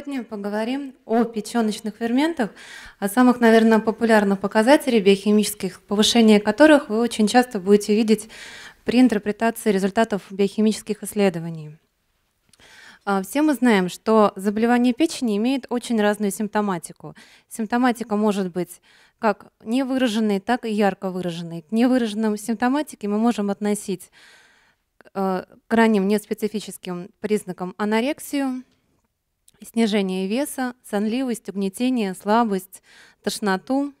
Сегодня поговорим о печеночных ферментах, о самых, наверное, популярных показателях биохимических, повышение которых вы очень часто будете видеть при интерпретации результатов биохимических исследований. А, все мы знаем, что заболевание печени имеет очень разную симптоматику. Симптоматика может быть как невыраженной, так и ярко выраженной. К невыраженным симптоматике мы можем относить э, к ранним неспецифическим признакам анорексию, снижение веса, сонливость, угнетение, слабость, тошноту,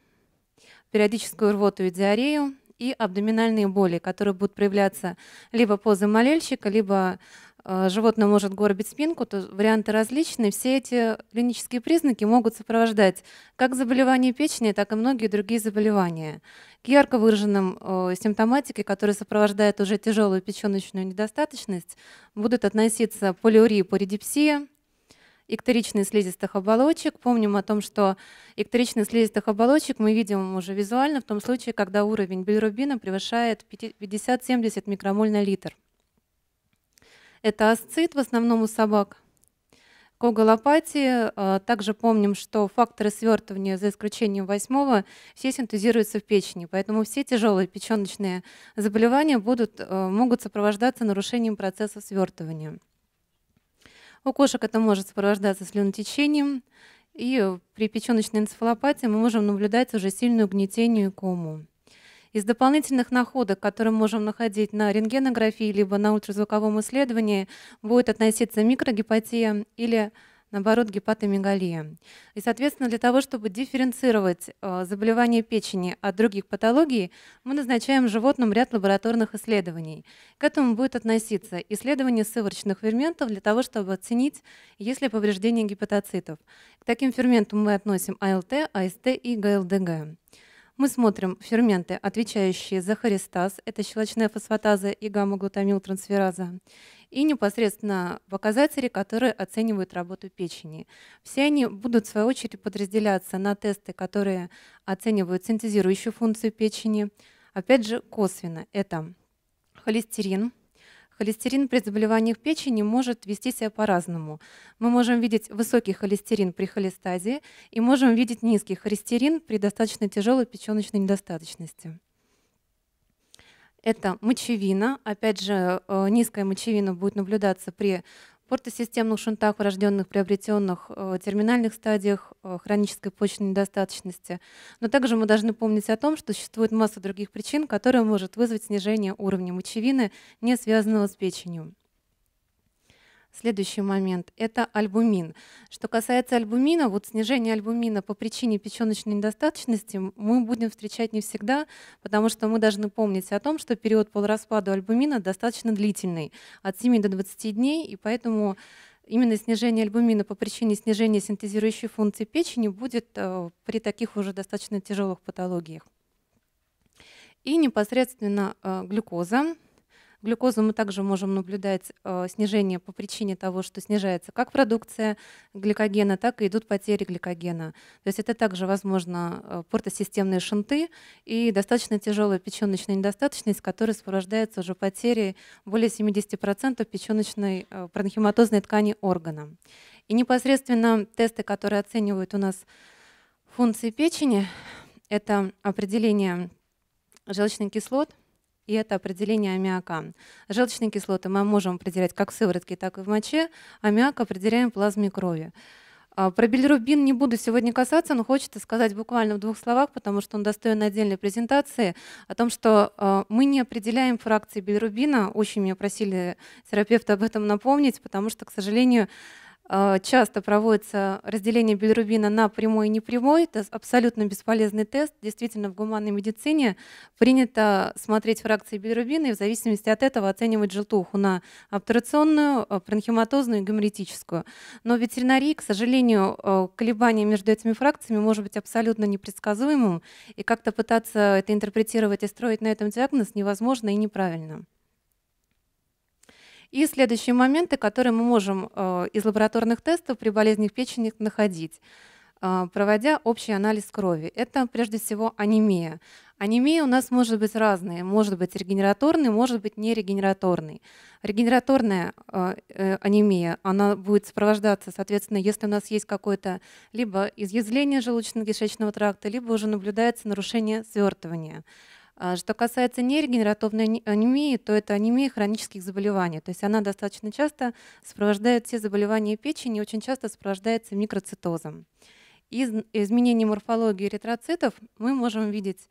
периодическую рвоту и диарею и абдоминальные боли, которые будут проявляться либо позой молельщика, либо э, животное может горбить спинку, то варианты различны. Все эти клинические признаки могут сопровождать как заболевания печени, так и многие другие заболевания. К ярко выраженным э, симптоматике, которая сопровождает уже тяжелую печеночную недостаточность, будут относиться полиурия, паридипсия, икторичные слизистых оболочек. Помним о том, что икторичные слизистых оболочек мы видим уже визуально в том случае, когда уровень билирубина превышает 50-70 микромоль на литр. Это асцит в основном у собак. Коголопатии. Э, также помним, что факторы свертывания, за исключением восьмого, все синтезируются в печени, поэтому все тяжелые печеночные заболевания будут, э, могут сопровождаться нарушением процесса свертывания. У кошек это может сопровождаться слюнотечением, и при печеночной энцефалопатии мы можем наблюдать уже сильное угнетение и кому. Из дополнительных находок, которые можем находить на рентгенографии либо на ультразвуковом исследовании, будет относиться микрогепатия или наоборот, гепатомегалия. И, соответственно, для того, чтобы дифференцировать э, заболевание печени от других патологий, мы назначаем животным ряд лабораторных исследований. К этому будет относиться исследование сыворочных ферментов для того, чтобы оценить, есть ли повреждение гепатоцитов. К таким ферментам мы относим АЛТ, АСТ и ГЛДГ. Мы смотрим ферменты, отвечающие за хористаз, это щелочная фосфатаза и гамма-глутамилтрансфераза, и непосредственно показатели, которые оценивают работу печени. Все они будут, в свою очередь, подразделяться на тесты, которые оценивают синтезирующую функцию печени. Опять же, косвенно это холестерин, холестерин при заболеваниях печени может вести себя по-разному. Мы можем видеть высокий холестерин при холестазии и можем видеть низкий холестерин при достаточно тяжелой печеночной недостаточности. Это мочевина. Опять же, э, низкая мочевина будет наблюдаться при портосистемных шунтах, врожденных, приобретенных, э, терминальных стадиях э, хронической почечной недостаточности. Но также мы должны помнить о том, что существует масса других причин, которые может вызвать снижение уровня мочевины, не связанного с печенью. Следующий момент – это альбумин. Что касается альбумина, вот снижение альбумина по причине печеночной недостаточности мы будем встречать не всегда, потому что мы должны помнить о том, что период полураспада альбумина достаточно длительный, от 7 до 20 дней, и поэтому именно снижение альбумина по причине снижения синтезирующей функции печени будет э, при таких уже достаточно тяжелых патологиях. И непосредственно э, глюкоза, глюкозу мы также можем наблюдать э, снижение по причине того, что снижается как продукция гликогена, так и идут потери гликогена. То есть это также, возможно, э, портосистемные шунты и достаточно тяжелая печеночная недостаточность, которая сопровождается уже потерей более 70% печеночной э, бронхематозной ткани органа. И непосредственно тесты, которые оценивают у нас функции печени, это определение желчных кислот, и это определение аммиака. Желчные кислоты мы можем определять как в сыворотке, так и в моче. Аммиак определяем в плазме крови. А, про билирубин не буду сегодня касаться, но хочется сказать буквально в двух словах, потому что он достоин отдельной презентации, о том, что а, мы не определяем фракции билирубина. Очень меня просили терапевты об этом напомнить, потому что, к сожалению, а, часто проводится разделение билирубина на прямой и непрямой. Это абсолютно бесполезный тест. Действительно, в гуманной медицине принято смотреть фракции билирубина и в зависимости от этого оценивать желтуху на обтурационную, пранхематозную а, и гомеретическую. Но в ветеринарии, к сожалению, а, колебания между этими фракциями может быть абсолютно непредсказуемым, и как-то пытаться это интерпретировать и строить на этом диагноз невозможно и неправильно. И следующие моменты, которые мы можем э, из лабораторных тестов при болезнях печени находить э, проводя общий анализ крови. Это прежде всего анемия. Анемия у нас может быть разная. Может быть регенераторной, может быть нерегенераторной. Регенераторная э, анемия, она будет сопровождаться, соответственно, если у нас есть какое-то либо изъязвление желудочно-кишечного тракта, либо уже наблюдается нарушение свертывания. А что касается нерегенеративной анемии, то это анемия хронических заболеваний. То есть она достаточно часто сопровождает все заболевания печени, очень часто сопровождается микроцитозом. Из изменений морфологии эритроцитов мы можем видеть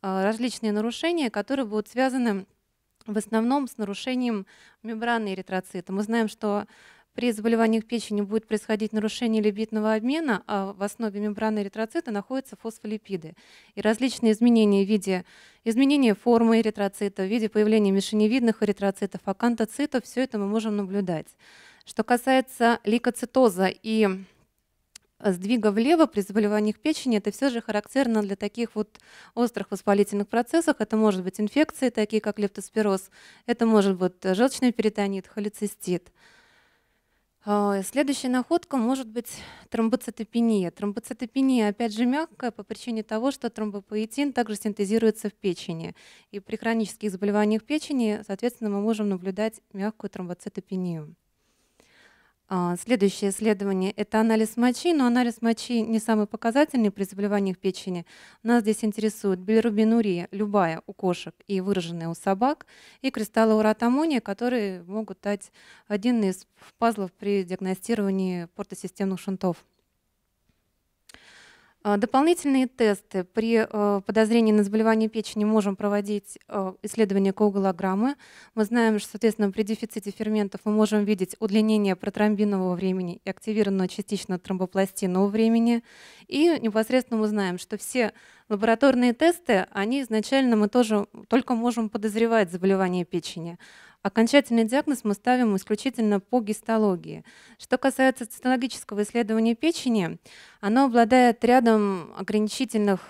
а, различные нарушения, которые будут связаны в основном с нарушением мембраны эритроцита. Мы знаем, что при заболеваниях печени будет происходить нарушение липидного обмена, а в основе мембраны эритроцита находятся фосфолипиды. И различные изменения в виде изменения формы эритроцита, в виде появления мишеневидных эритроцитов, акантоцитов, все это мы можем наблюдать. Что касается лейкоцитоза и э, сдвига влево при заболеваниях печени, это все же характерно для таких вот острых воспалительных процессов. Это может быть инфекции, такие как лептоспироз, это может быть желчный перитонит, холецистит. А, следующая находка может быть тромбоцитопения. Тромбоцитопения, опять же, мягкая по причине того, что тромбопоэтин также синтезируется в печени. И при хронических заболеваниях печени, соответственно, мы можем наблюдать мягкую тромбоцитопению. А, следующее исследование – это анализ мочи, но анализ мочи не самый показательный при заболеваниях печени. Нас здесь интересует билирубинурия, любая у кошек и выраженная у собак, и кристаллы уратамония, которые могут дать один из пазлов при диагностировании портосистемных шунтов. А, дополнительные тесты при э, подозрении на заболевание печени можем проводить э, исследование коагулограммы. Мы знаем, что, соответственно, при дефиците ферментов мы можем видеть удлинение протромбинового времени и активированного частично тромбопластинного времени. И непосредственно мы знаем, что все лабораторные тесты, они изначально мы тоже только можем подозревать заболевание печени. Окончательный диагноз мы ставим исключительно по гистологии. Что касается цитологического исследования печени, оно обладает рядом ограничительных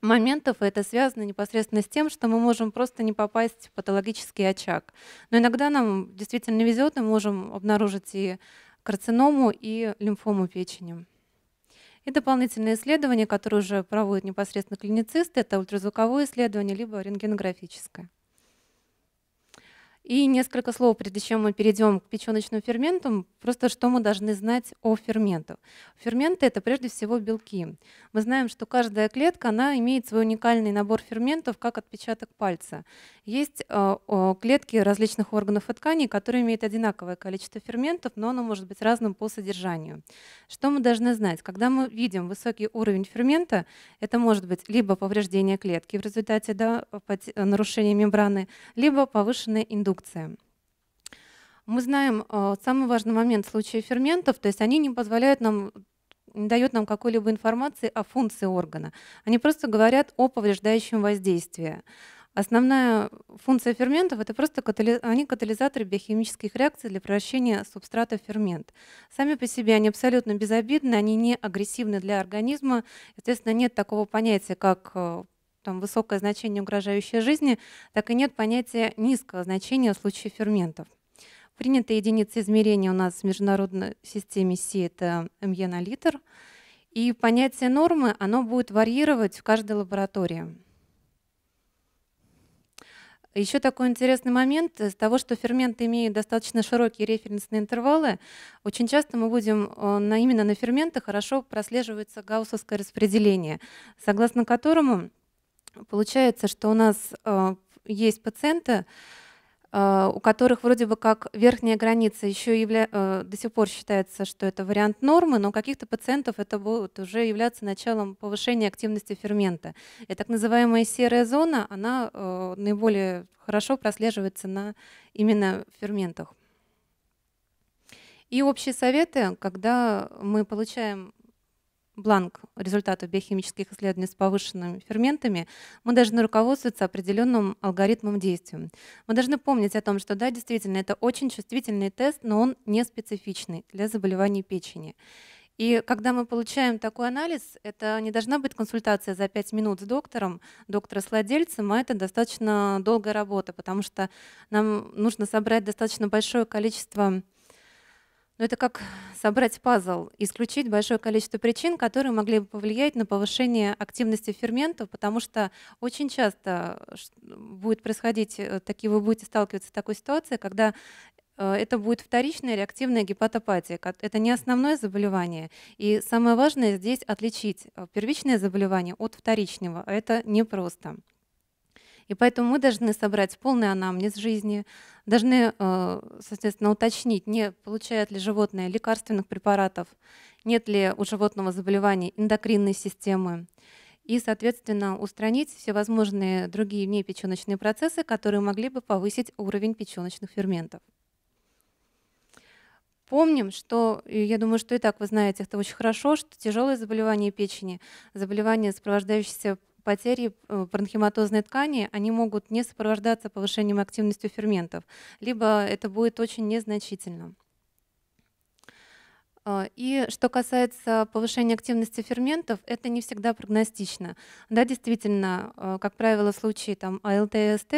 моментов, и это связано непосредственно с тем, что мы можем просто не попасть в патологический очаг. Но иногда нам действительно везет, и мы можем обнаружить и карциному, и лимфому печени. И дополнительные исследования, которые уже проводят непосредственно клиницисты, это ультразвуковое исследование, либо рентгенографическое. И несколько слов, прежде чем мы перейдем к печеночным ферментам, просто что мы должны знать о ферментах. Ферменты — это прежде всего белки. Мы знаем, что каждая клетка, она имеет свой уникальный набор ферментов, как отпечаток пальца. Есть э, клетки различных органов и тканей, которые имеют одинаковое количество ферментов, но оно может быть разным по содержанию. Что мы должны знать? Когда мы видим высокий уровень фермента, это может быть либо повреждение клетки в результате да, нарушения мембраны, либо повышенная индукция продукция. Мы знаем э, самый важный момент в случае ферментов, то есть они не позволяют нам не дают нам какой-либо информации о функции органа. Они просто говорят о повреждающем воздействии. Основная функция ферментов — это просто катали... они катализаторы биохимических реакций для превращения субстрата в фермент. Сами по себе они абсолютно безобидны, они не агрессивны для организма. Естественно, нет такого понятия, как э, там высокое значение угрожающей жизни, так и нет понятия низкого значения в случае ферментов. Принятая единица измерения у нас в международной системе Си это МЕ на литр. И понятие нормы оно будет варьировать в каждой лаборатории. Еще такой интересный момент. Из того, что ферменты имеют достаточно широкие референсные интервалы, очень часто мы будем э, на, именно на ферментах хорошо прослеживается гауссовское распределение, согласно которому Получается, что у нас э, есть пациенты, э, у которых вроде бы как верхняя граница еще явля... Э, до сих пор считается, что это вариант нормы, но у каких-то пациентов это будет уже являться началом повышения активности фермента. И так называемая серая зона, она э, наиболее хорошо прослеживается на именно ферментах. И общие советы, когда мы получаем бланк результатов биохимических исследований с повышенными ферментами, мы должны руководствоваться определенным алгоритмом действия. Мы должны помнить о том, что да, действительно, это очень чувствительный тест, но он не специфичный для заболеваний печени. И когда мы получаем такой анализ, это не должна быть консультация за 5 минут с доктором, доктора с владельцем, а это достаточно долгая работа, потому что нам нужно собрать достаточно большое количество но это как собрать пазл, исключить большое количество причин, которые могли бы повлиять на повышение активности ферментов, потому что очень часто будет происходить, э, такие вы будете сталкиваться с такой ситуацией, когда э, это будет вторичная реактивная гепатопатия. Это не основное заболевание. И самое важное здесь отличить э, первичное заболевание от вторичного. А это непросто. просто. И поэтому мы должны собрать полный анамнез жизни, должны, э, соответственно, уточнить, не получает ли животное лекарственных препаратов, нет ли у животного заболеваний эндокринной системы, и, соответственно, устранить всевозможные другие внепеченочные процессы, которые могли бы повысить уровень печеночных ферментов. Помним, что, я думаю, что и так вы знаете это очень хорошо, что тяжелые заболевания печени, заболевания, сопровождающиеся потери э, бронхематозной ткани, они могут не сопровождаться повышением активности ферментов, либо это будет очень незначительно. А, и что касается повышения активности ферментов, это не всегда прогностично. Да, действительно, э, как правило, в случае там, АЛТ и СТ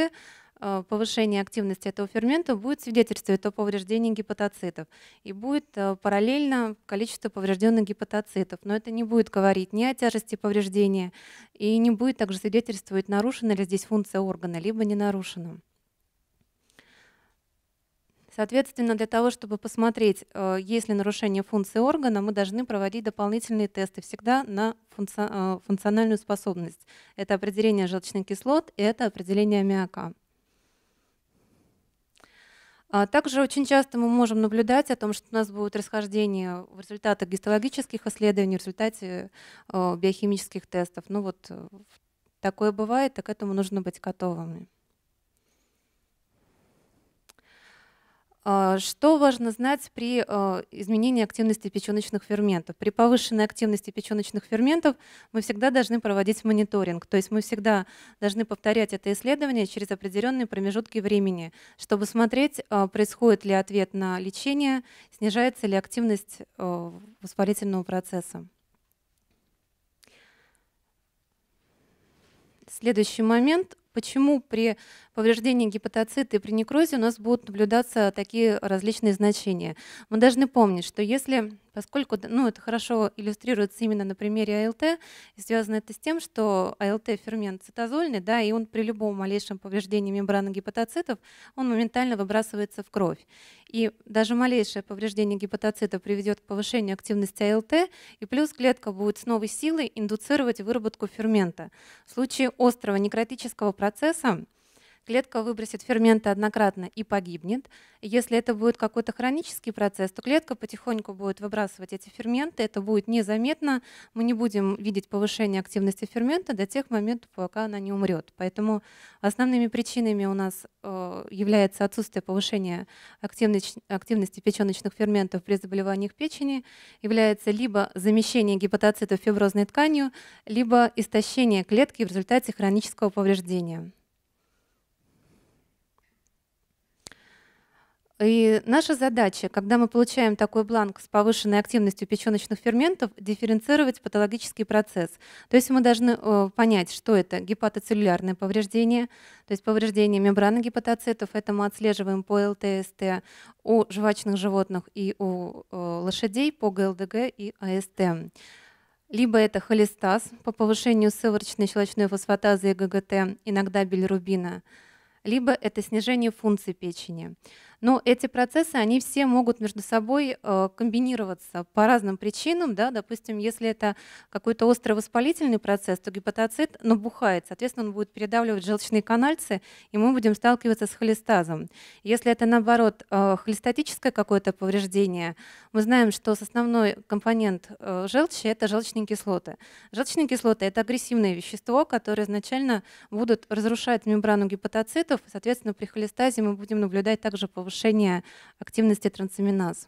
Э, повышение активности этого фермента будет свидетельствовать о повреждении гепатоцитов. И будет э, параллельно количество поврежденных гепатоцитов. Но это не будет говорить ни о тяжести повреждения, и не будет также свидетельствовать, нарушена ли здесь функция органа, либо не нарушена. Соответственно, для того, чтобы посмотреть, э, есть ли нарушение функции органа, мы должны проводить дополнительные тесты всегда на функциональную способность. Это определение желчных кислот и это определение аммиака. А также очень часто мы можем наблюдать о том, что у нас будут расхождения в результатах гистологических исследований, в результате э, биохимических тестов. Ну вот э, такое бывает, так к этому нужно быть готовыми. А, что важно знать при а, изменении активности печеночных ферментов? При повышенной активности печеночных ферментов мы всегда должны проводить мониторинг, то есть мы всегда должны повторять это исследование через определенные промежутки времени, чтобы смотреть, а, происходит ли ответ на лечение, снижается ли активность воспалительного процесса. Следующий момент. Почему при повреждении гепатоцита при некрозе у нас будут наблюдаться такие различные значения. Мы должны помнить, что если, поскольку ну, это хорошо иллюстрируется именно на примере АЛТ, связано это с тем, что АЛТ фермент цитозольный, да, и он при любом малейшем повреждении мембраны гепатоцитов, он моментально выбрасывается в кровь. И даже малейшее повреждение гепатоцита приведет к повышению активности АЛТ, и плюс клетка будет с новой силой индуцировать выработку фермента. В случае острого некротического процесса клетка выбросит ферменты однократно и погибнет. Если это будет какой-то хронический процесс, то клетка потихоньку будет выбрасывать эти ферменты, это будет незаметно, мы не будем видеть повышение активности фермента до тех моментов, пока она не умрет. Поэтому основными причинами у нас э, является отсутствие повышения активности печеночных ферментов при заболеваниях печени, является либо замещение гепатоцитов фиброзной тканью, либо истощение клетки в результате хронического повреждения. И наша задача, когда мы получаем такой бланк с повышенной активностью печеночных ферментов, дифференцировать патологический процесс. То есть мы должны э, понять, что это гепатоцеллюлярное повреждение, то есть повреждение мембраны гепатоцитов, это мы отслеживаем по ЛТСТ у жвачных животных и у э, лошадей по ГЛДГ и АСТ. Либо это холестаз по повышению сывороточной щелочной фосфатазы и ГГТ, иногда билирубина, либо это снижение функции печени. Но эти процессы, они все могут между собой э, комбинироваться по разным причинам. Да? Допустим, если это какой-то острый воспалительный процесс, то гепатоцит набухает, соответственно, он будет передавливать желчные канальцы, и мы будем сталкиваться с холестазом. Если это, наоборот, э, холестатическое какое-то повреждение, мы знаем, что основной компонент э, желчи — это желчные кислоты. Желчные кислоты — это агрессивное вещество, которое изначально будут разрушать мембрану гепатоцитов, соответственно, при холестазе мы будем наблюдать также повреждение повышение активности трансаминаз.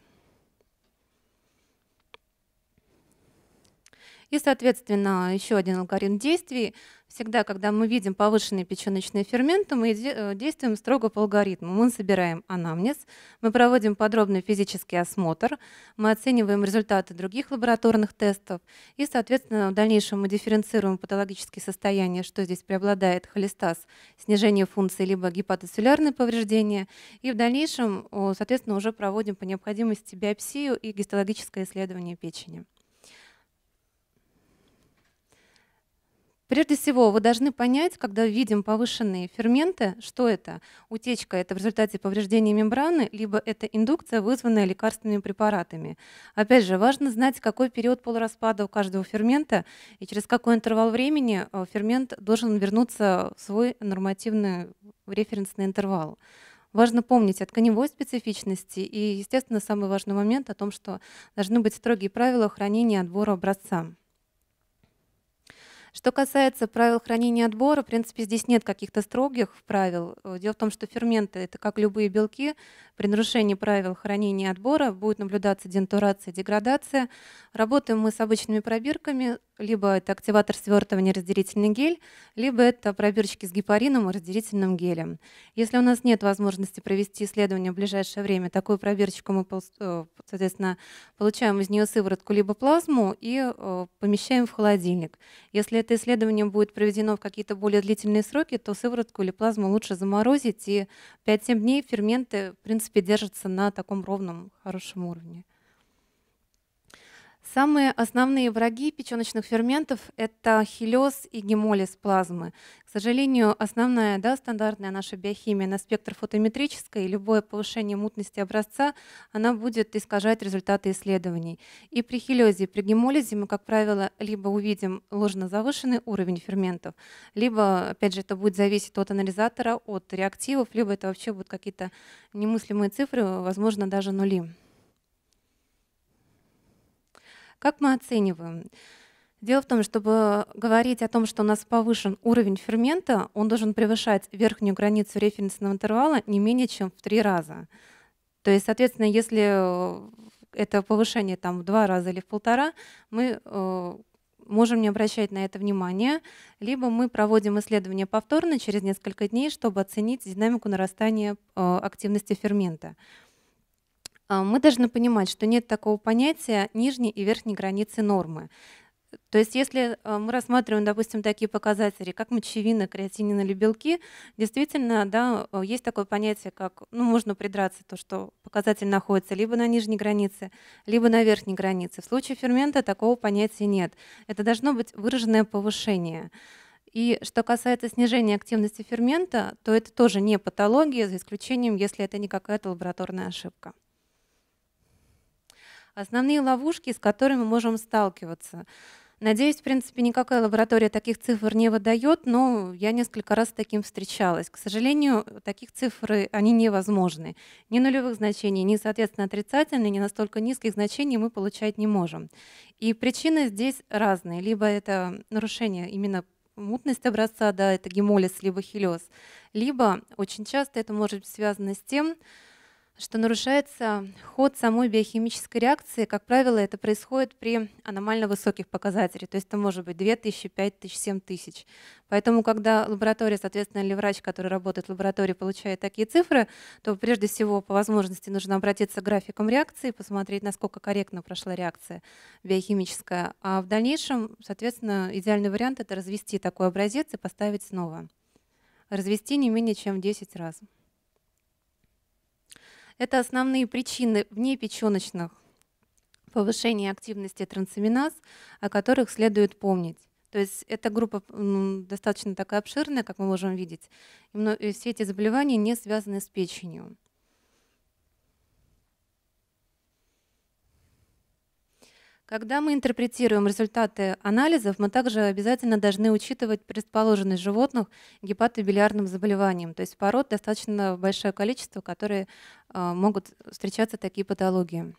И, соответственно, еще один алгоритм действий. Всегда, когда мы видим повышенные печеночные ферменты, мы э, действуем строго по алгоритму. Мы собираем анамнез, мы проводим подробный физический осмотр, мы оцениваем результаты других лабораторных тестов и, соответственно, в дальнейшем мы дифференцируем патологические состояния, что здесь преобладает холестаз, снижение функции либо гепатоцеллярные повреждения. И в дальнейшем, соответственно, уже проводим по необходимости биопсию и гистологическое исследование печени. Прежде всего, вы должны понять, когда видим повышенные ферменты, что это. Утечка — это в результате повреждения мембраны, либо это индукция, вызванная лекарственными препаратами. Опять же, важно знать, какой период полураспада у каждого фермента и через какой интервал времени э, фермент должен вернуться в свой нормативный референсный интервал. Важно помнить о тканевой специфичности и, естественно, самый важный момент о том, что должны быть строгие правила хранения отбора образца. Что касается правил хранения отбора, в принципе, здесь нет каких-то строгих правил. Э, дело в том, что ферменты — это как любые белки. При нарушении правил хранения отбора будет наблюдаться дентурация, деградация. Работаем мы с обычными пробирками, либо это активатор свертывания разделительный гель, либо это пробирочки с гепарином и разделительным гелем. Если у нас нет возможности провести исследование в ближайшее время, такую пробирочку мы, э, соответственно, получаем из нее сыворотку либо плазму и э, помещаем в холодильник. Если это исследование будет проведено в какие-то более длительные сроки, то сыворотку или плазму лучше заморозить, и 5-7 дней ферменты, в принципе, держатся на таком ровном, хорошем уровне. Самые основные враги печеночных ферментов – это хилез и гемолиз плазмы. К сожалению, основная да, стандартная наша биохимия на спектр фотометрической, любое повышение мутности образца, она будет искажать результаты исследований. И при хилезе, при гемолизе мы, как правило, либо увидим ложно завышенный уровень ферментов, либо, опять же, это будет зависеть от анализатора, от реактивов, либо это вообще будут какие-то немыслимые цифры, возможно, даже нули. Как мы оцениваем? Дело в том, чтобы говорить о том, что у нас повышен уровень фермента, он должен превышать верхнюю границу референсного интервала не менее чем в три раза. То есть, соответственно, если э, это повышение там, в два раза или в полтора, мы э, можем не обращать на это внимания, либо мы проводим исследование повторно через несколько дней, чтобы оценить динамику нарастания э, активности фермента. А, мы должны понимать, что нет такого понятия нижней и верхней границы нормы. То есть если а, мы рассматриваем, допустим, такие показатели, как мочевина, креатинин или белки, действительно, да, а, есть такое понятие, как, ну, можно придраться то, что показатель находится либо на нижней границе, либо на верхней границе. В случае фермента такого понятия нет. Это должно быть выраженное повышение. И что касается снижения активности фермента, то это тоже не патология, за исключением, если это не какая-то лабораторная ошибка основные ловушки, с которыми мы можем сталкиваться. Надеюсь, в принципе, никакая лаборатория таких цифр не выдает, но я несколько раз с таким встречалась. К сожалению, таких цифр они невозможны. Ни нулевых значений, ни, соответственно, отрицательных, ни настолько низких значений мы получать не можем. И причины здесь разные. Либо это нарушение именно мутность образца, да, это гемолиз, либо хилез. Либо очень часто это может быть связано с тем, что что нарушается ход самой биохимической реакции. Как правило, это происходит при аномально высоких показателях, то есть это может быть 2000, 5000, 7000. Поэтому, когда лаборатория, соответственно, или врач, который работает в лаборатории, получает такие цифры, то прежде всего по возможности нужно обратиться к графикам реакции, посмотреть, насколько корректно прошла реакция биохимическая. А в дальнейшем, соответственно, идеальный вариант — это развести такой образец и поставить снова. Развести не менее чем в 10 раз. Это основные причины внепеченочных повышения активности трансаминаз, о которых следует помнить. То есть эта группа ну, достаточно такая обширная, как мы можем видеть. И все эти заболевания не связаны с печенью. Когда мы интерпретируем результаты анализов, мы также обязательно должны учитывать предположенность животных гепатобилиарным заболеванием. То есть пород достаточно большое количество, которые а, могут встречаться такие патологии.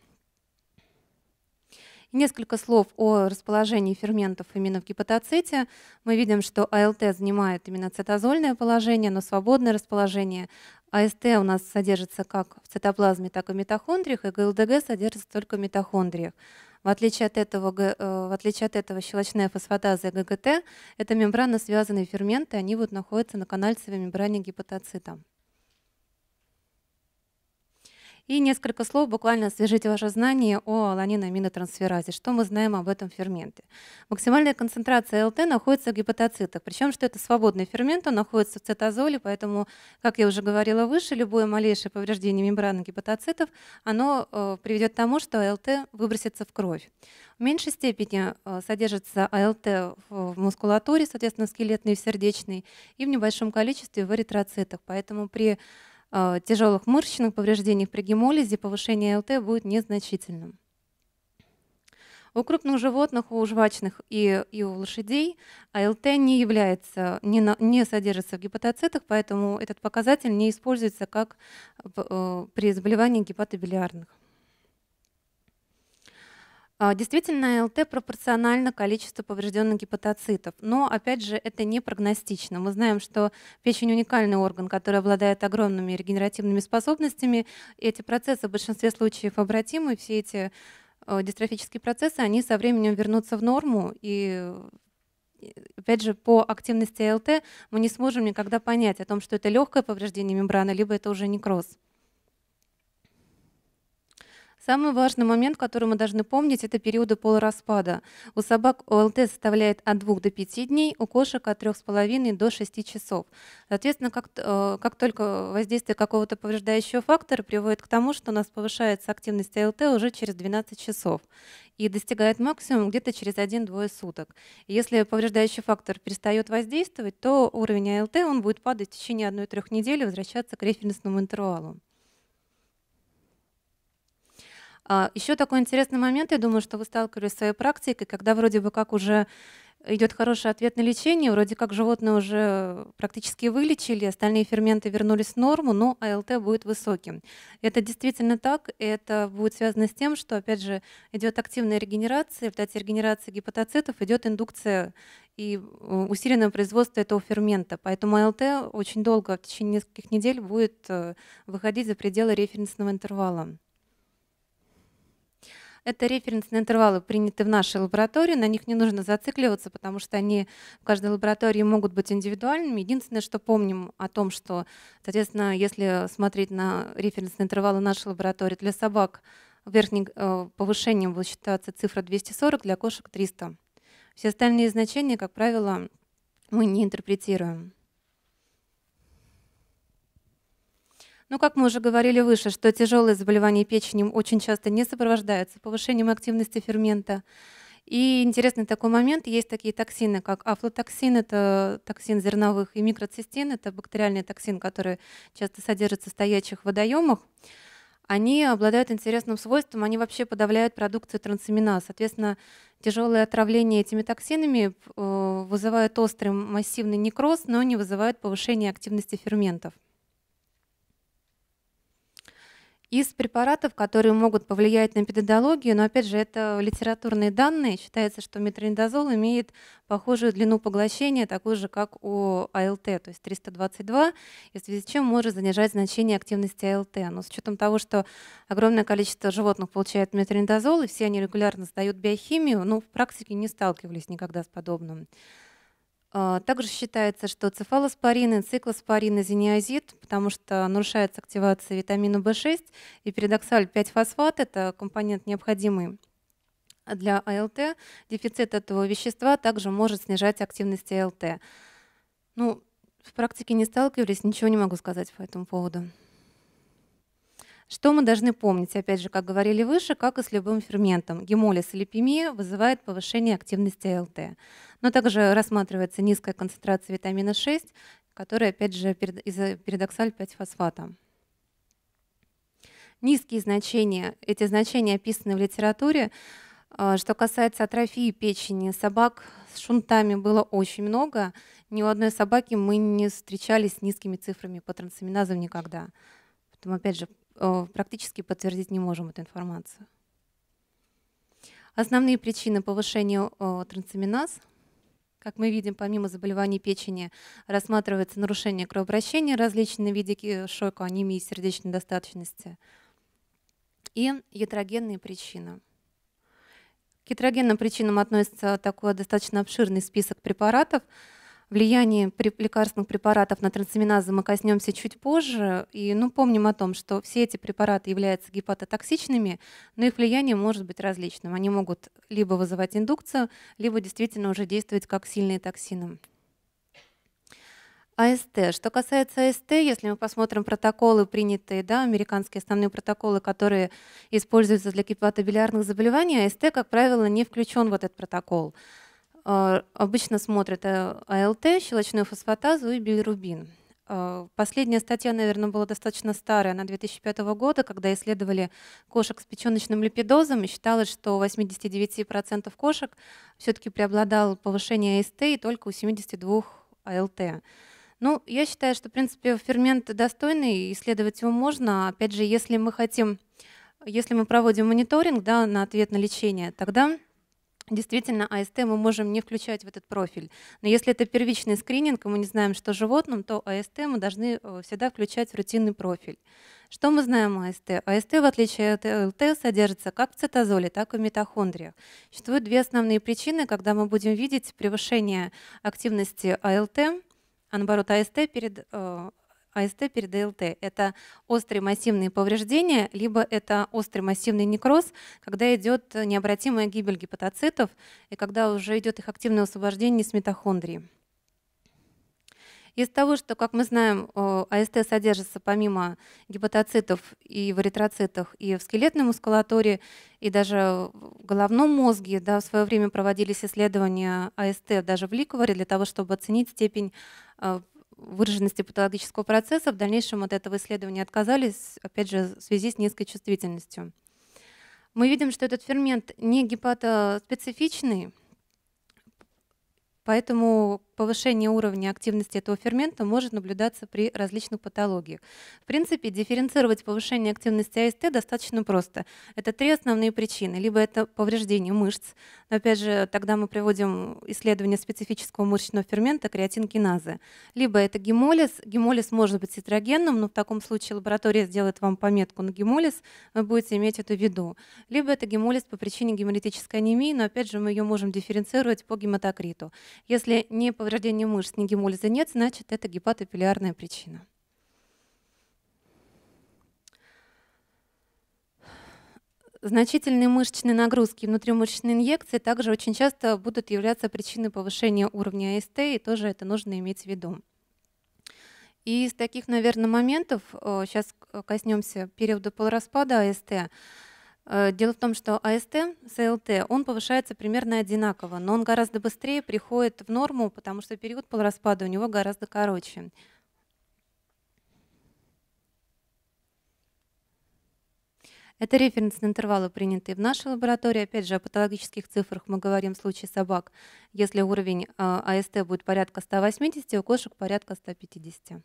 Несколько слов о расположении ферментов именно в гепатоците. Мы видим, что АЛТ занимает именно цитозольное положение, но свободное расположение. АСТ у нас содержится как в цитоплазме, так и в митохондриях, и ГЛДГ содержится только в митохондриях. В отличие от этого, э, в отличие от этого щелочная фосфатаза и ГГТ – это мембранно связанные ферменты, они вот находятся на канальцевой мембране гепатоцита. И несколько слов буквально освежите ваше знание о аланинаминотрансферазе. Что мы знаем об этом ферменте? Максимальная концентрация ЛТ находится в гепатоцитах, причем что это свободный фермент, он находится в цитозоле, поэтому, как я уже говорила выше, любое малейшее повреждение мембраны гепатоцитов, оно э, приведет к тому, что ЛТ выбросится в кровь. В меньшей степени э, содержится АЛТ в мускулатуре, соответственно, скелетной и сердечной, и в небольшом количестве в эритроцитах. Поэтому при Э, тяжелых мышечных повреждений при гемолизе повышение ЛТ будет незначительным. У крупных животных, у жвачных и, и у лошадей АЛТ не является, не, на, не содержится в гепатоцитах, поэтому этот показатель не используется как э, при заболевании гепатобилиарных. А, действительно, ЛТ пропорционально количеству поврежденных гепатоцитов, но, опять же, это не прогностично. Мы знаем, что печень уникальный орган, который обладает огромными регенеративными способностями. Эти процессы в большинстве случаев обратимы, все эти э, дистрофические процессы, они со временем вернутся в норму, и э, опять же, по активности ЛТ мы не сможем никогда понять о том, что это легкое повреждение мембраны, либо это уже некроз. Самый важный момент, который мы должны помнить, это периоды полураспада. У собак ОЛТ составляет от 2 до 5 дней, у кошек от 3,5 до 6 часов. Соответственно, как, э, как только воздействие какого-то повреждающего фактора приводит к тому, что у нас повышается активность ОЛТ уже через 12 часов и достигает максимум где-то через 1-2 суток. Если повреждающий фактор перестает воздействовать, то уровень АЛТ он будет падать в течение 1-3 недель и возвращаться к референсному интервалу. А, Еще такой интересный момент, я думаю, что вы сталкивались с своей практикой, когда вроде бы как уже идет хороший ответ на лечение, вроде как животное уже практически вылечили, остальные ферменты вернулись в норму, но АЛТ будет высоким. Это действительно так, это будет связано с тем, что, опять же, идет активная регенерация, в результате регенерации гепатоцитов идет индукция и усиленное производство этого фермента. Поэтому АЛТ очень долго, в течение нескольких недель, будет э, выходить за пределы референсного интервала. Это референсные интервалы, приняты в нашей лаборатории. На них не нужно зацикливаться, потому что они в каждой лаборатории могут быть индивидуальными. Единственное, что помним о том, что, соответственно, если смотреть на референсные интервалы нашей лаборатории для собак, верхним э, повышением будет считаться цифра 240, для кошек 300. Все остальные значения, как правило, мы не интерпретируем. Но, ну, как мы уже говорили выше, что тяжелые заболевания печени очень часто не сопровождаются повышением активности фермента. И интересный такой момент, есть такие токсины, как афлотоксин, это токсин зерновых, и микроцистин, это бактериальный токсин, который часто содержится в стоячих водоемах. Они обладают интересным свойством, они вообще подавляют продукцию трансамина. Соответственно, тяжелое отравление этими токсинами э, вызывает острый массивный некроз, но не вызывает повышения активности ферментов. Из препаратов, которые могут повлиять на педагогию, но опять же это литературные данные, считается, что метронидозол имеет похожую длину поглощения, такую же, как у АЛТ, то есть 322, и в связи с чем может занижать значение активности АЛТ. Но с учетом того, что огромное количество животных получает метронидозол, и все они регулярно сдают биохимию, ну, в практике не сталкивались никогда с подобным. А, также считается, что цефалоспорин и циклоспорин и зениазид, потому что нарушается активация витамина В6 и передоксаль 5-фосфат, это компонент необходимый для АЛТ. Дефицит этого вещества также может снижать активность АЛТ. Ну, в практике не сталкивались, ничего не могу сказать по этому поводу. Что мы должны помнить? Опять же, как говорили выше, как и с любым ферментом, гемолиз или пемия вызывает повышение активности АЛТ. Но также рассматривается низкая концентрация витамина 6, которая, опять же, из-за передоксаль 5-фосфата. Низкие значения, эти значения описаны в литературе. А, что касается атрофии печени, собак с шунтами было очень много. Ни у одной собаки мы не встречались с низкими цифрами по трансаминазам никогда. Поэтому, опять же, Э, практически подтвердить не можем эту информацию. Основные причины повышения э, трансаминаз, как мы видим, помимо заболеваний печени, рассматривается нарушение кровообращения, различные виды шока, анемии, сердечной недостаточности и ятрогенные причины. К ятрогенным причинам относится такой достаточно обширный список препаратов, Влияние лекарственных препаратов на трансаминазы мы коснемся чуть позже. И ну, помним о том, что все эти препараты являются гепатотоксичными, но их влияние может быть различным. Они могут либо вызывать индукцию, либо действительно уже действовать как сильные токсины. АСТ. Что касается АСТ, если мы посмотрим протоколы, принятые, да, американские основные протоколы, которые используются для гепатобилиарных заболеваний, АСТ, как правило, не включен в этот протокол. А, обычно смотрят э, АЛТ, щелочную фосфатазу и билирубин. А, последняя статья, наверное, была достаточно старая, она 2005 года, когда исследовали кошек с печеночным липидозом, и считалось, что у 89% кошек все-таки преобладало повышение АСТ и только у 72 АЛТ. Ну, я считаю, что, в принципе, фермент достойный, исследовать его можно. Опять же, если мы хотим, если мы проводим мониторинг да, на ответ на лечение, тогда Действительно, АСТ мы можем не включать в этот профиль. Но если это первичный скрининг, и мы не знаем, что животным, то АСТ мы должны э, всегда включать в рутинный профиль. Что мы знаем о АСТ? АСТ, в отличие от ЛТ, содержится как в цитозоле, так и в митохондриях. Существуют две основные причины, когда мы будем видеть превышение активности АЛТ, а наоборот АСТ перед э, АСТ перед ДЛТ. А это острые массивные повреждения, либо это острый массивный некроз, когда идет необратимая гибель гепатоцитов и когда уже идет их активное освобождение с митохондрии. Из того, что, как мы знаем, АСТ содержится помимо гепатоцитов и в эритроцитах, и в скелетной мускулатуре, и даже в головном мозге. Да, в свое время проводились исследования АСТ даже в ликворе для того, чтобы оценить степень э, выраженности патологического процесса в дальнейшем от этого исследования отказались, опять же, в связи с низкой чувствительностью. Мы видим, что этот фермент не гепатоспецифичный, Поэтому повышение уровня активности этого фермента может наблюдаться при различных патологиях. В принципе, дифференцировать повышение активности АСТ достаточно просто. Это три основные причины. Либо это повреждение мышц. Но опять же, тогда мы приводим исследование специфического мышечного фермента креатинкиназы. Либо это гемолиз. Гемолиз может быть тетрагенным, но в таком случае лаборатория сделает вам пометку на гемолиз, вы будете иметь это в виду. Либо это гемолиз по причине гемолитической анемии, но опять же мы ее можем дифференцировать по гематокриту. Если ни повреждения мышц, ни гемолиза нет, значит это гепатопилярная причина. Значительные мышечные нагрузки и внутримышечные инъекции также очень часто будут являться причиной повышения уровня АСТ, и тоже это нужно иметь в виду. И из таких, наверное, моментов, сейчас э, коснемся периода полураспада АСТ, Э, дело в том, что АСТ, СЛТ, он повышается примерно одинаково, но он гораздо быстрее приходит в норму, потому что период полураспада у него гораздо короче. Это референсные интервалы, принятые в нашей лаборатории. Опять же, о патологических цифрах мы говорим в случае собак. Если уровень э, АСТ будет порядка 180, у кошек порядка 150.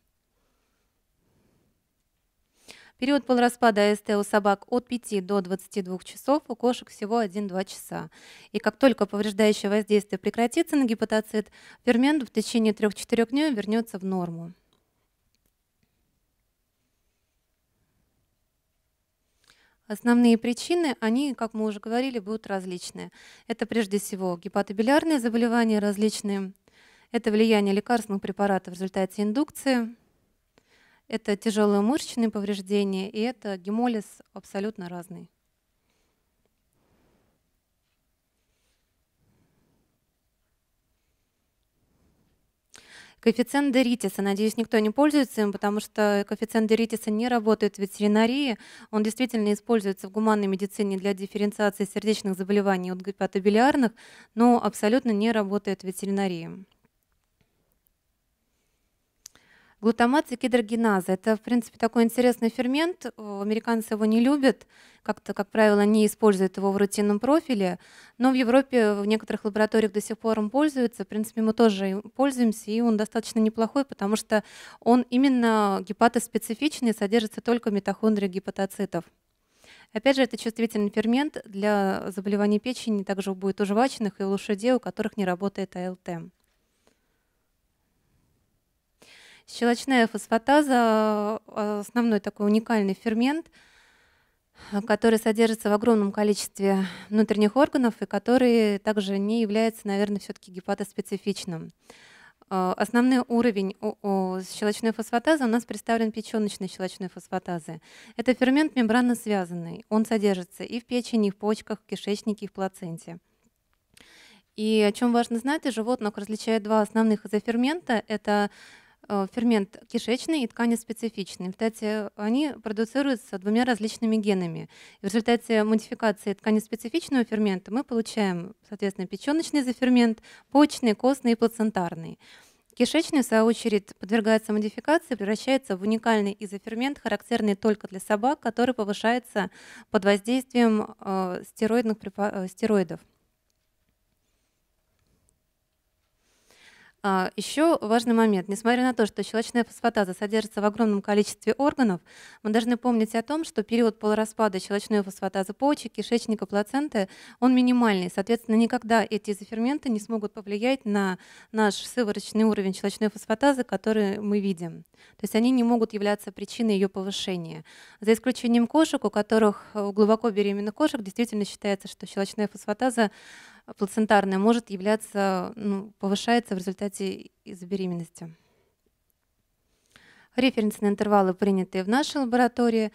Период был распада АСТ у собак от 5 до 22 часов, у кошек всего 1-2 часа. И как только повреждающее воздействие прекратится на гепатоцит, фермент в течение 3-4 дней вернется в норму. Основные причины, они, как мы уже говорили, будут различные. Это прежде всего гепатобилярные заболевания различные, это влияние лекарственных препаратов в результате индукции, это тяжелые мышечные повреждения, и это гемолиз абсолютно разный. Коэффициент деритиса. Надеюсь, никто не пользуется им, потому что коэффициент деритиса не работает в ветеринарии. Он действительно используется в гуманной медицине для дифференциации сердечных заболеваний от гепатобилиарных, но абсолютно не работает в ветеринарии глутамат цикидрогеназа. Это, в принципе, такой интересный фермент. Э, американцы его не любят, как-то, как правило, не используют его в рутинном профиле, но в Европе в некоторых лабораториях до сих пор им пользуются. В принципе, мы тоже им пользуемся, и он достаточно неплохой, потому что он именно гепатоспецифичный, содержится только в митохондриях гепатоцитов. Опять же, это чувствительный фермент для заболеваний печени, также будет у жвачных и у лошадей, у которых не работает АЛТ. Щелочная фосфатаза э, – основной такой уникальный фермент, который содержится в огромном количестве внутренних органов и который также не является, наверное, все-таки гепатоспецифичным. Э, основной уровень щелочной фосфатазы у нас представлен печеночной щелочной фосфатазы. Это фермент мембранно-связанный. Он содержится и в печени, и в почках, в кишечнике, и в плаценте. И о чем важно знать, у животных различают два основных изофермента. Это Э, фермент кишечный и тканеспецифичный. В результате они продуцируются двумя различными генами. И в результате модификации специфичного фермента мы получаем, соответственно, печеночный зафермент, почный, костный и плацентарный. Кишечный, в свою очередь, подвергается модификации, превращается в уникальный изофермент, характерный только для собак, который повышается под воздействием э, стероидных, э, стероидов. А, Еще важный момент. Несмотря на то, что щелочная фосфатаза содержится в огромном количестве органов, мы должны помнить о том, что период полураспада щелочной фосфатазы почек, кишечника, плаценты, он минимальный. Соответственно, никогда эти изоферменты не смогут повлиять на наш сывороточный уровень щелочной фосфатазы, который мы видим. То есть они не могут являться причиной ее повышения. За исключением кошек, у которых э, у глубоко беременных кошек действительно считается, что щелочная фосфатаза плацентарная может являться, ну, повышается в результате из-за беременности. Референсные интервалы, принятые в нашей лаборатории.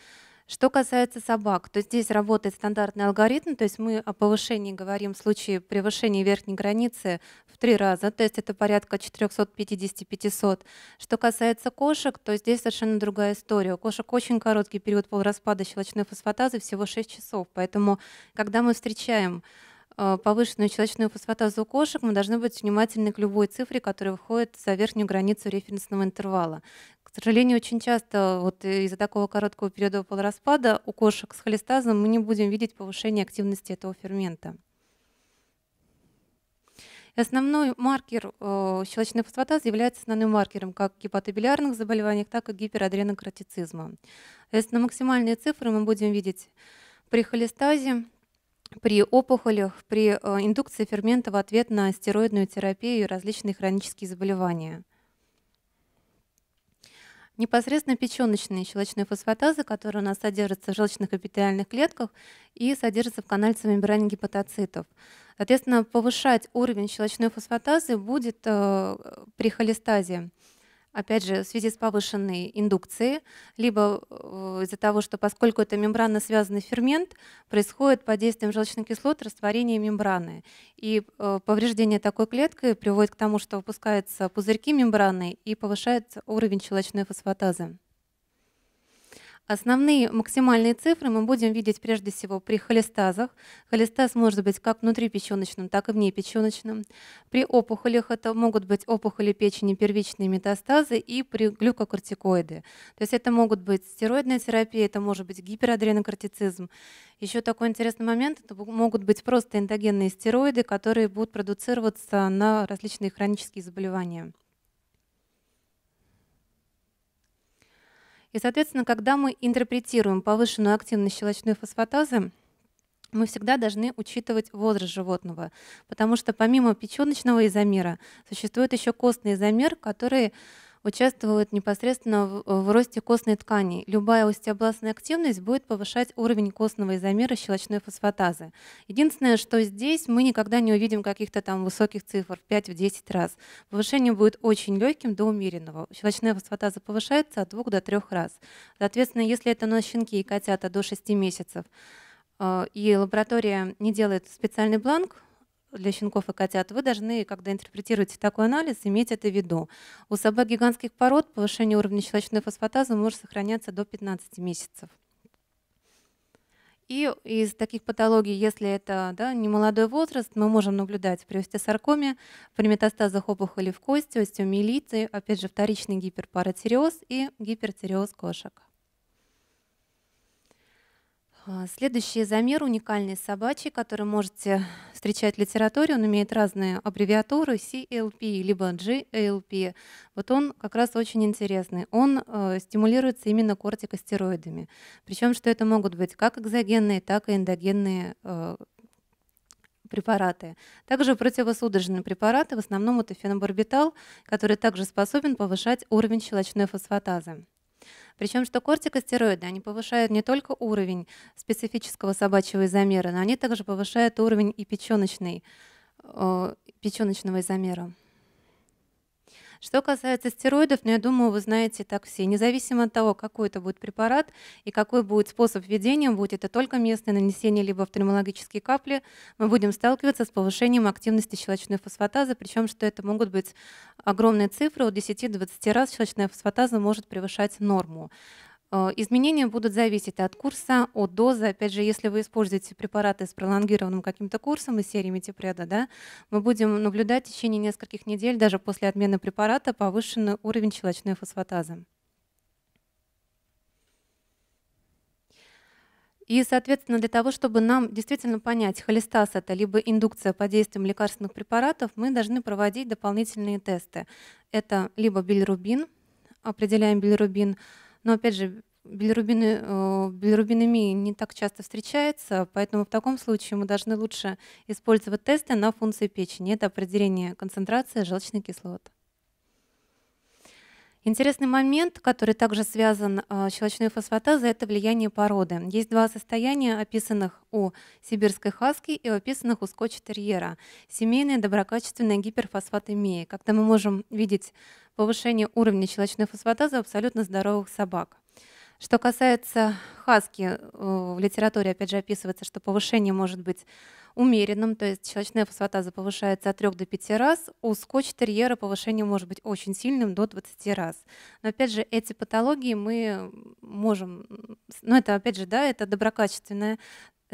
Что касается собак, то здесь работает стандартный алгоритм, то есть мы о повышении говорим в случае превышения верхней границы в три раза, то есть это порядка 450-500. Что касается кошек, то здесь совершенно другая история. У кошек очень короткий период полураспада щелочной фосфатазы, всего 6 часов, поэтому когда мы встречаем Э, повышенную щелочную фосфатазу у кошек, мы должны быть внимательны к любой цифре, которая выходит за верхнюю границу референсного интервала. К сожалению, очень часто вот из-за такого короткого периода полураспада у кошек с холестазом мы не будем видеть повышения активности этого фермента. основной маркер э, щелочной фосфатазы является основным маркером как в гипотабилярных заболеваниях, так и гиперадренократицизма. Соответственно, максимальные цифры мы будем видеть при холестазе при опухолях, при э, индукции фермента в ответ на стероидную терапию и различные хронические заболевания. Непосредственно печеночные щелочные фосфатазы, которые у нас содержатся в желчных эпителиальных клетках и содержатся в канальцевой мембране гепатоцитов. Соответственно, повышать уровень щелочной фосфатазы будет э, при холестазе опять же, в связи с повышенной индукцией, либо э, из-за того, что поскольку это мембранно связанный фермент, происходит под действием желчных кислот растворение мембраны. И э, повреждение такой клетки приводит к тому, что выпускаются пузырьки мембраны и повышается уровень щелочной фосфатазы. Основные максимальные цифры мы будем видеть прежде всего при холестазах. Холестаз может быть как внутрипеченочным, так и внепеченочным. При опухолях это могут быть опухоли печени, первичные метастазы и при глюкокортикоиды. То есть это могут быть стероидная терапия, это может быть гиперадренокортицизм. Еще такой интересный момент, это могут быть просто эндогенные стероиды, которые будут продуцироваться на различные хронические заболевания. И, соответственно, когда мы интерпретируем повышенную активность щелочной фосфатазы, мы всегда должны учитывать возраст животного, потому что помимо печеночного изомера существует еще костный изомер, который участвуют непосредственно в, в росте костной ткани. Любая остеобластная активность будет повышать уровень костного изомера щелочной фосфатазы. Единственное, что здесь мы никогда не увидим каких-то там высоких цифр в 5-10 раз. Повышение будет очень легким до умеренного. Щелочная фосфатаза повышается от 2 до 3 раз. Соответственно, если это у щенки и котята до 6 месяцев, э, и лаборатория не делает специальный бланк, для щенков и котят, вы должны, когда интерпретируете такой анализ, иметь это в виду. У собак гигантских пород повышение уровня щелочной фосфатазы может сохраняться до 15 месяцев. И из таких патологий, если это да, молодой возраст, мы можем наблюдать при остеосаркоме, при метастазах опухоли в кости, остеомиелите, опять же вторичный гиперпаратиреоз и гипертиреоз кошек. А, следующий замер уникальный собачий, который можете встречать в литературе. Он имеет разные аббревиатуры CLP либо GLP. Вот он как раз очень интересный. Он э, стимулируется именно кортикостероидами. Причем что это могут быть как экзогенные, так и эндогенные э, препараты. Также противосудорожные препараты, в основном это фенобарбитал, который также способен повышать уровень щелочной фосфатазы. Причем, что кортикостероиды, они повышают не только уровень специфического собачьего изомера, но они также повышают уровень и печеночной, э, печеночного изомера. Что касается стероидов, ну, я думаю, вы знаете так все. Независимо от того, какой это будет препарат и какой будет способ введения, будет это только местное нанесение либо офтальмологические капли, мы будем сталкиваться с повышением активности щелочной фосфатазы, причем что это могут быть огромные цифры, от 10 до 20 раз щелочная фосфатаза может превышать норму. Э, изменения будут зависеть от курса, от дозы. Опять же, если вы используете препараты с пролонгированным каким-то курсом из серии метипреда, да, мы будем наблюдать в течение нескольких недель, даже после отмены препарата, повышенный уровень щелочной фосфатазы. И, соответственно, для того, чтобы нам действительно понять, холестаз это либо индукция по действиям лекарственных препаратов, мы должны проводить дополнительные тесты. Это либо билирубин, определяем билирубин, но опять же, билирубины, э, билирубинемия не так часто встречается, поэтому в таком случае мы должны лучше использовать тесты на функции печени. Это определение концентрации желчных кислот. Интересный момент, который также связан э, с щелочной фосфатазой, это влияние породы. Есть два состояния, описанных у сибирской хаски и описанных у скотч-терьера. Семейная доброкачественная гиперфосфатемия, когда мы можем видеть повышение уровня щелочной фосфатазы у абсолютно здоровых собак. Что касается хаски, э, в литературе опять же описывается, что повышение может быть умеренным, то есть щелочная фосфатаза повышается от 3 до 5 раз, у скотч-терьера повышение может быть очень сильным до 20 раз. Но опять же, эти патологии мы можем, ну это опять же, да, это доброкачественная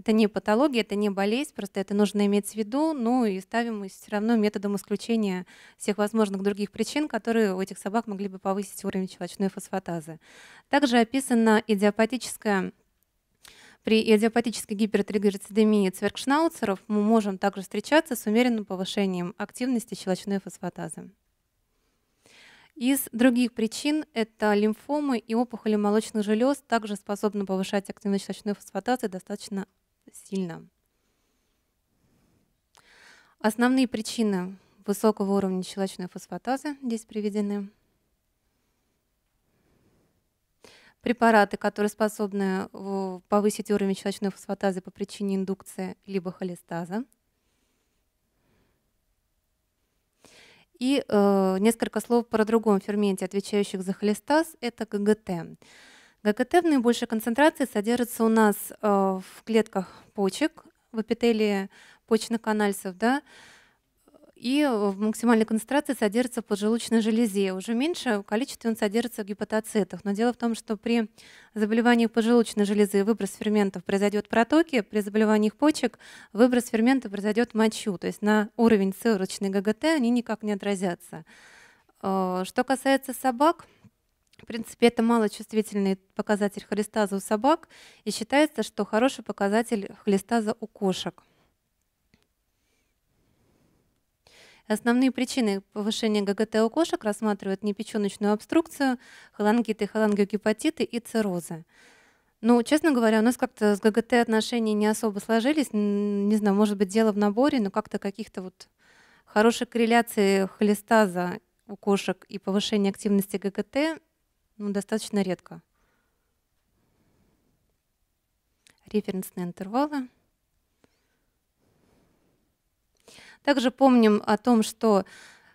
это не патология, это не болезнь, просто это нужно иметь в виду. Ну и ставим все равно методом исключения всех возможных других причин, которые у этих собак могли бы повысить уровень щелочной фосфатазы. Также описана идиопатическая при идиопатической гипертригорицидемии цверкшнауцеров мы можем также встречаться с умеренным повышением активности щелочной фосфатазы. Из других причин это лимфомы и опухоли молочных желез также способны повышать активность щелочной фосфатазы достаточно сильно. Основные причины высокого уровня щелочной фосфатазы здесь приведены. Препараты, которые способны э, повысить уровень щелочной фосфатазы по причине индукции либо холестаза. И э, несколько слов про другом ферменте, отвечающих за холестаз, это ГГТ. ГКТ в наибольшей концентрации содержится у нас э, в клетках почек, в эпителии почных канальцев, да, и в максимальной концентрации содержится в поджелудочной железе. Уже меньше в количестве он содержится в гепатоцитах. Но дело в том, что при заболевании поджелудочной железы выброс ферментов произойдет в протоке, при заболевании почек выброс ферментов произойдет в мочу. То есть на уровень сывороточной ГГТ они никак не отразятся. Э, что касается собак – в принципе, это малочувствительный показатель холестаза у собак, и считается, что хороший показатель холестаза у кошек. Основные причины повышения ГГТ у кошек рассматривают непеченочную обструкцию, холангиты, холангиогепатиты и циррозы. Ну, честно говоря, у нас как-то с ГГТ отношения не особо сложились. Не знаю, может быть, дело в наборе, но как-то каких-то вот хороших корреляций холестаза у кошек и повышения активности ГГТ ну, достаточно редко. Референсные интервалы. Также помним о том, что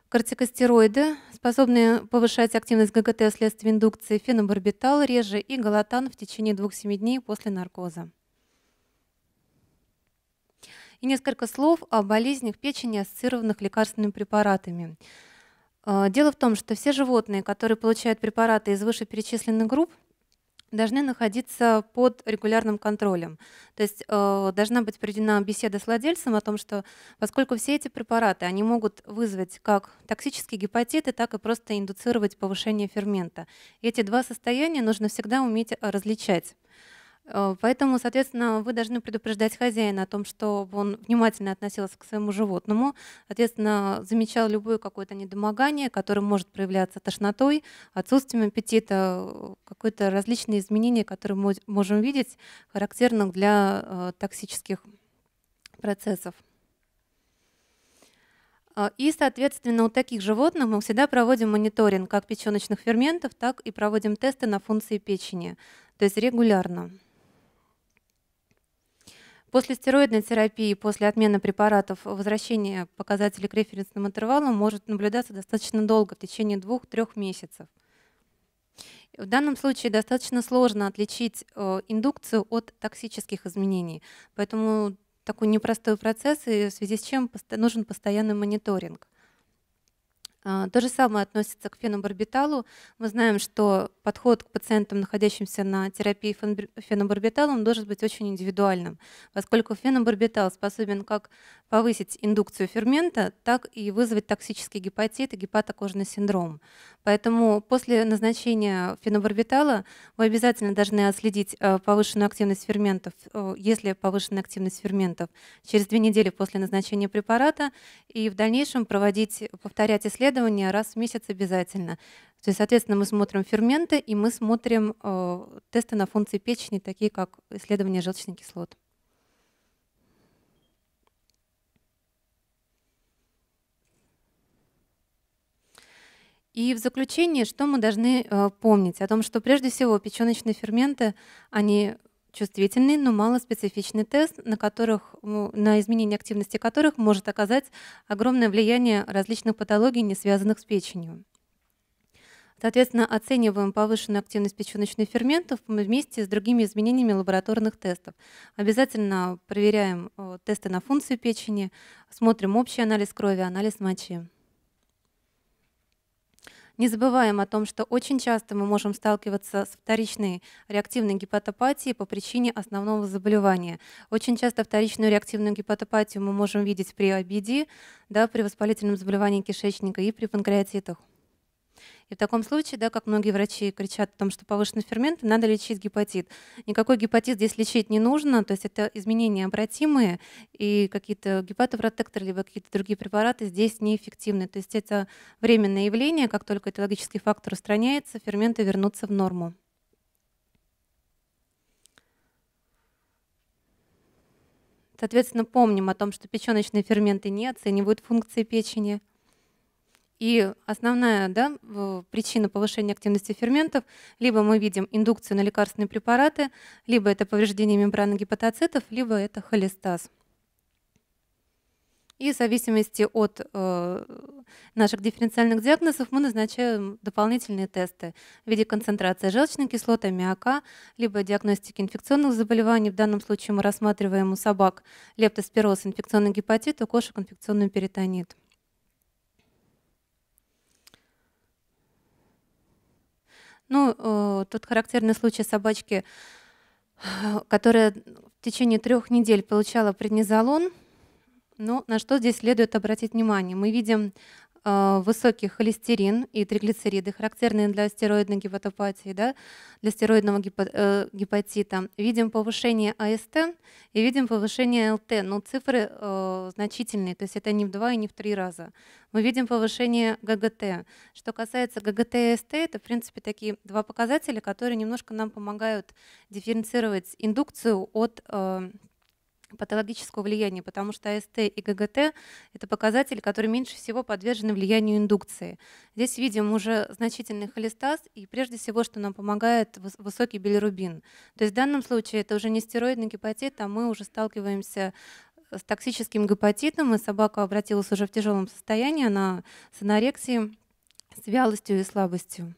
кортикостероиды способны повышать активность ГГТ вследствие индукции, фенобарбитал реже и галатан в течение 2-7 дней после наркоза. И несколько слов о болезнях печени, ассоциированных лекарственными препаратами. А, дело в том, что все животные, которые получают препараты из вышеперечисленных групп, должны находиться под регулярным контролем. То есть э, должна быть проведена беседа с владельцем о том, что поскольку все эти препараты, они могут вызвать как токсические гепатиты, так и просто индуцировать повышение фермента. И эти два состояния нужно всегда уметь э, различать. Э, поэтому, соответственно, вы должны предупреждать хозяина о том, что он внимательно относился к своему животному, соответственно, замечал любое какое-то недомогание, которое может проявляться тошнотой, отсутствием аппетита, какое-то различные изменения, которые мы можем видеть, характерных для э, токсических процессов. Э, и, соответственно, у таких животных мы всегда проводим мониторинг как печеночных ферментов, так и проводим тесты на функции печени, то есть регулярно. После стероидной терапии, после отмены препаратов, возвращение показателей к референсным интервалам может наблюдаться достаточно долго, в течение двух-трех месяцев. В данном случае достаточно сложно отличить э, индукцию от токсических изменений, поэтому такой непростой процесс, и в связи с чем нужен постоянный мониторинг. А, то же самое относится к фенобарбиталу. Мы знаем, что подход к пациентам, находящимся на терапии фенобарбиталом, должен быть очень индивидуальным, поскольку фенобарбитал способен как повысить индукцию фермента, так и вызвать токсический гепатит и гепатокожный синдром. Поэтому после назначения фенобарбитала вы обязательно должны отследить э, повышенную активность ферментов. Э, если повышенная активность ферментов через две недели после назначения препарата и в дальнейшем проводить, повторять исследования исследования раз в месяц обязательно. То есть, соответственно, мы смотрим ферменты и мы смотрим э, тесты на функции печени, такие как исследование желчных кислот. И в заключение, что мы должны э, помнить? О том, что прежде всего печеночные ферменты, они чувствительный, но малоспецифичный тест, на, которых, ну, на изменение активности которых может оказать огромное влияние различных патологий, не связанных с печенью. Соответственно, оцениваем повышенную активность печеночных ферментов вместе с другими изменениями лабораторных тестов. Обязательно проверяем э, тесты на функцию печени, смотрим общий анализ крови, анализ мочи. Не забываем о том, что очень часто мы можем сталкиваться с вторичной реактивной гепатопатией по причине основного заболевания. Очень часто вторичную реактивную гепатопатию мы можем видеть при обиде, да, при воспалительном заболевании кишечника и при панкреатитах. И в таком случае, да, как многие врачи кричат о том, что повышенный ферменты надо лечить гепатит. Никакой гепатит здесь лечить не нужно, то есть это изменения обратимые, и какие-то гепатопротекторы, либо какие-то другие препараты здесь неэффективны. То есть это временное явление, как только этиологический фактор устраняется, ферменты вернутся в норму. Соответственно, помним о том, что печеночные ферменты не оценивают функции печени – и основная да, причина повышения активности ферментов, либо мы видим индукцию на лекарственные препараты, либо это повреждение мембраны гепатоцитов, либо это холестаз. И в зависимости от э, наших дифференциальных диагнозов мы назначаем дополнительные тесты в виде концентрации желчной кислоты, аммиака, либо диагностики инфекционных заболеваний. В данном случае мы рассматриваем у собак лептоспироз, инфекционный гепатит, у кошек инфекционный перитонит. Ну, э, тут характерный случай собачки, которая в течение трех недель получала преднизолон. Но ну, на что здесь следует обратить внимание? Мы видим а, высокий холестерин и триглицериды, характерные для стероидной гепатопатии, да, для стероидного э, гепатита. Видим повышение АСТ и видим повышение ЛТ, но ну, цифры э, значительные, то есть это не в два и не в три раза. Мы видим повышение ГГТ. Что касается ГГТ и АСТ, это, в принципе, такие два показателя, которые немножко нам помогают дифференцировать индукцию от э, патологического влияния, потому что АСТ и ГГТ – это показатели, которые меньше всего подвержены влиянию индукции. Здесь видим уже значительный холестаз и прежде всего, что нам помогает высокий билирубин. То есть в данном случае это уже не стероидный гепатит, а мы уже сталкиваемся э, с токсическим гепатитом, и собака обратилась уже в тяжелом состоянии, она с анорексией, с вялостью и слабостью.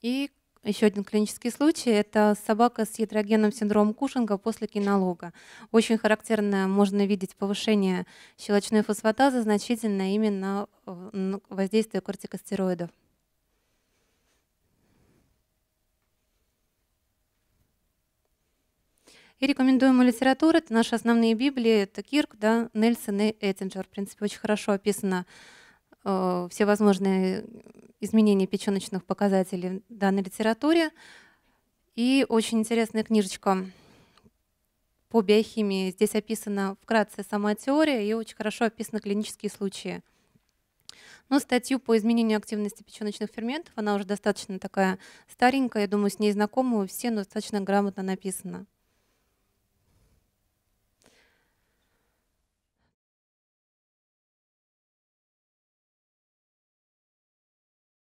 И еще один клинический случай – это собака с ятрогенным синдромом Кушинга после кинолога. Очень характерно можно видеть повышение щелочной фосфатазы значительно именно э, воздействие кортикостероидов. И рекомендуемая литература – это наши основные библии, это Кирк, да, Нельсон и Эттинджер. В принципе, очень хорошо описано Э, всевозможные изменения печеночных показателей в данной литературе. И очень интересная книжечка по биохимии. Здесь описана вкратце сама теория и очень хорошо описаны клинические случаи. Но статью по изменению активности печеночных ферментов, она уже достаточно такая старенькая, я думаю, с ней знакомы все, но достаточно грамотно написана.